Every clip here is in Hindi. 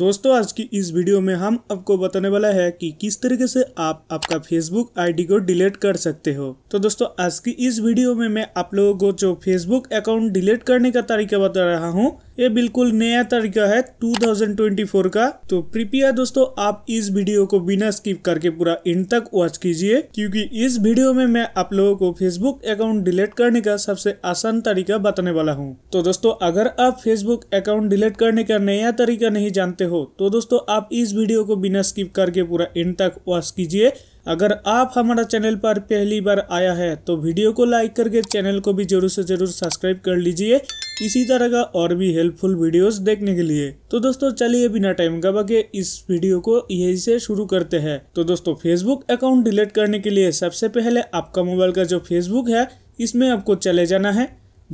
दोस्तों आज की इस वीडियो में हम आपको बताने वाला है कि किस तरीके से आप आपका फेसबुक आईडी को डिलीट कर सकते हो तो दोस्तों आज की इस वीडियो में मैं आप लोगों को जो फेसबुक अकाउंट डिलीट करने का तरीका बता रहा हूँ ये बिल्कुल नया तरीका है 2024 का तो कृपया दोस्तों आप इस वीडियो को बिना स्किप करके पूरा एंड तक वॉच कीजिए क्योंकि इस वीडियो में मैं आप लोगों को फेसबुक अकाउंट डिलीट करने का सबसे आसान तरीका बताने वाला हूँ तो दोस्तों अगर आप फेसबुक अकाउंट डिलीट करने का नया तरीका नहीं जानते हो तो दोस्तों आप इस वीडियो को बिना स्किप करके पूरा एंड तक वॉच कीजिए अगर आप हमारा चैनल पर पहली बार आया है तो वीडियो को लाइक करके चैनल को भी जरूर से जरूर सब्सक्राइब कर लीजिए इसी तरह का और भी हेल्पफुल वीडियोस देखने के लिए तो दोस्तों चलिए बिना टाइम का बगे इस वीडियो को यही से शुरू करते हैं तो दोस्तों फेसबुक अकाउंट डिलीट करने के लिए सबसे पहले आपका मोबाइल का जो फेसबुक है इसमें आपको चले जाना है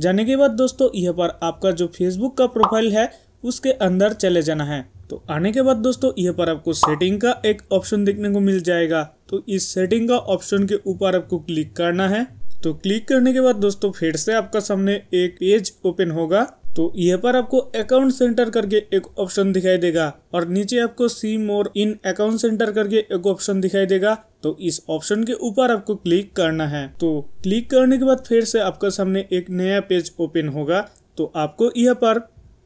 जाने के बाद दोस्तों यह पर आपका जो फेसबुक का प्रोफाइल है उसके अंदर चले जाना है तो आने के बाद दोस्तों यह पर आपको सेटिंग का एक ऑप्शन देखने को मिल जाएगा तो इस सेटिंग का ऑप्शन के ऊपर आपको क्लिक करना है तो क्लिक करने के बाद दोस्तों फिर से आपका सामने एक पेज ओपन होगा तो यह पर आपको अकाउंट सेंटर करके एक ऑप्शन दिखाई देगा और नीचे आपको सी मोर इन अकाउंट सेंटर करके एक ऑप्शन दिखाई देगा तो इस ऑप्शन के ऊपर आपको क्लिक करना है तो क्लिक करने के बाद फिर से आपका सामने एक नया पेज ओपन होगा तो आपको यह पर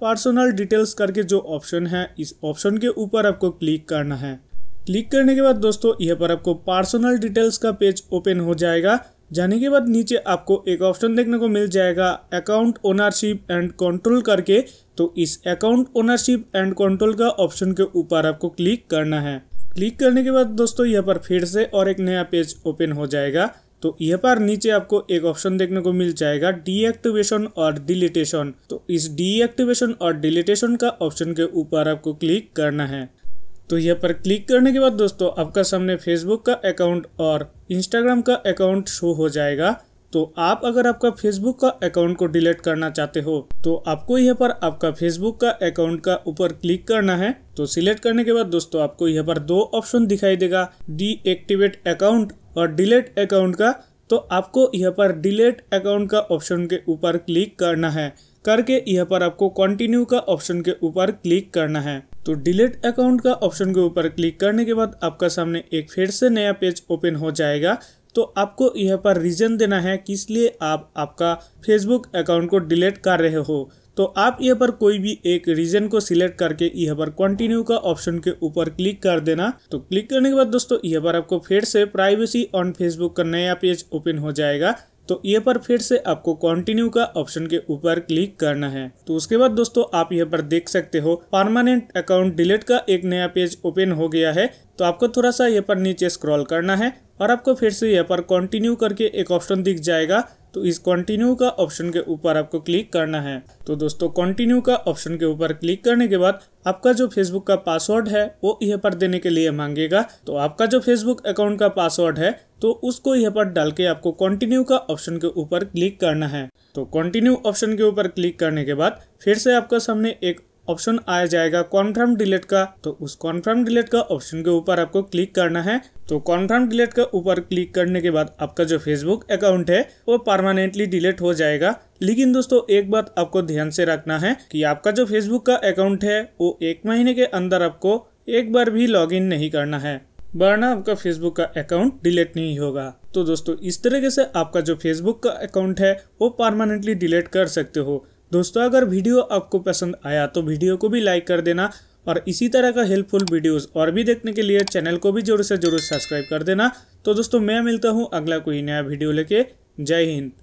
पर्सनल डिटेल्स करके जो ऑप्शन है इस ऑप्शन के ऊपर आपको क्लिक करना है क्लिक करने के बाद दोस्तों यहाँ पर आपको पर्सनल डिटेल्स का पेज ओपन हो जाएगा जाने के बाद नीचे आपको एक ऑप्शन देखने को मिल जाएगा अकाउंट ओनरशिप एंड कंट्रोल करके तो इस अकाउंट ओनरशिप एंड कंट्रोल का ऑप्शन के ऊपर आपको क्लिक करना है क्लिक करने के बाद दोस्तों यहाँ पर फिर से और एक नया पेज ओपन हो जाएगा तो यहाँ पर नीचे आपको एक ऑप्शन देखने को मिल जाएगा डीएक्टिवेशन और डिलीटेशन तो इस डीएक्टिवेशन और डिलीटेशन का ऑप्शन के ऊपर आपको क्लिक करना है तो यहाँ पर क्लिक करने के बाद दोस्तों आपका सामने फेसबुक का अकाउंट और इंस्टाग्राम का अकाउंट शो हो जाएगा तो आप अगर आपका फेसबुक का अकाउंट को डिलीट करना चाहते हो तो आपको यहाँ पर आपका फेसबुक का अकाउंट का ऊपर क्लिक करना है तो सिलेक्ट करने के बाद दोस्तों आपको यहाँ पर दो ऑप्शन दिखाई देगा डीएक्टिवेट अकाउंट और डिलीट अकाउंट का तो आपको यहाँ पर डिलीट अकाउंट का ऑप्शन के ऊपर क्लिक करना है करके यहाँ पर आपको कंटिन्यू का ऑप्शन के ऊपर क्लिक करना है तो डिलीट अकाउंट का ऑप्शन के ऊपर क्लिक करने के बाद आपका सामने एक फिर से नया पेज ओपन हो जाएगा तो आपको यहाँ पर रीज़न देना है किस लिए आप आपका फेसबुक अकाउंट को डिलीट कर रहे हो तो आप यहाँ पर कोई भी एक रीजन को सिलेक्ट करके यहाँ पर कंटिन्यू का ऑप्शन के ऊपर क्लिक कर देना तो क्लिक करने के बाद दोस्तों यहाँ पर आपको फिर से प्राइवेसी ऑन फेसबुक का नया पेज ओपन हो जाएगा तो ये पर फिर से आपको कंटिन्यू का ऑप्शन के ऊपर क्लिक करना है तो उसके बाद दोस्तों आप यहाँ पर देख सकते हो परमानेंट अकाउंट डिलीट का एक नया पेज ओपन हो गया है तो आपको थोड़ा सा यहाँ पर नीचे स्क्रॉल करना है और आपको फिर से यहाँ पर कंटिन्यू करके एक ऑप्शन दिख जाएगा तो इस कंटिन्यू का ऑप्शन के ऊपर आपको क्लिक करना है तो दोस्तों कंटिन्यू का ऑप्शन के ऊपर क्लिक करने के बाद आपका जो फेसबुक का पासवर्ड है वो यहाँ पर देने के लिए मांगेगा तो आपका जो फेसबुक अकाउंट का पासवर्ड है तो उसको यहाँ पर डाल के आपको कंटिन्यू का ऑप्शन के ऊपर क्लिक करना है तो कंटिन्यू ऑप्शन के ऊपर क्लिक करने के बाद फिर से आपका सामने एक ऑप्शन आ जाएगा कॉन्फर्म डिलीट का तो उस कॉन्फर्म डिलीट का ऑप्शन के ऊपर आपको क्लिक करना है तो कॉन्फर्म डिलीट का ऊपर क्लिक करने के बाद आपका जो फेसबुक अकाउंट है वो परमानेंटली डिलीट हो जाएगा लेकिन दोस्तों एक बात आपको ध्यान से रखना है कि आपका जो फेसबुक का अकाउंट है वो एक महीने के अंदर आपको एक बार भी लॉगिन नहीं करना है वरना आपका फेसबुक का अकाउंट डिलीट नहीं होगा तो दोस्तों इस तरीके से आपका जो फेसबुक का अकाउंट है वो परमानेंटली डिलीट कर सकते हो दोस्तों अगर वीडियो आपको पसंद आया तो वीडियो को भी लाइक कर देना और इसी तरह का हेल्पफुल वीडियोस और भी देखने के लिए चैनल को भी जरूर से जरूर सब्सक्राइब कर देना तो दोस्तों मैं मिलता हूँ अगला कोई नया वीडियो लेके जय हिंद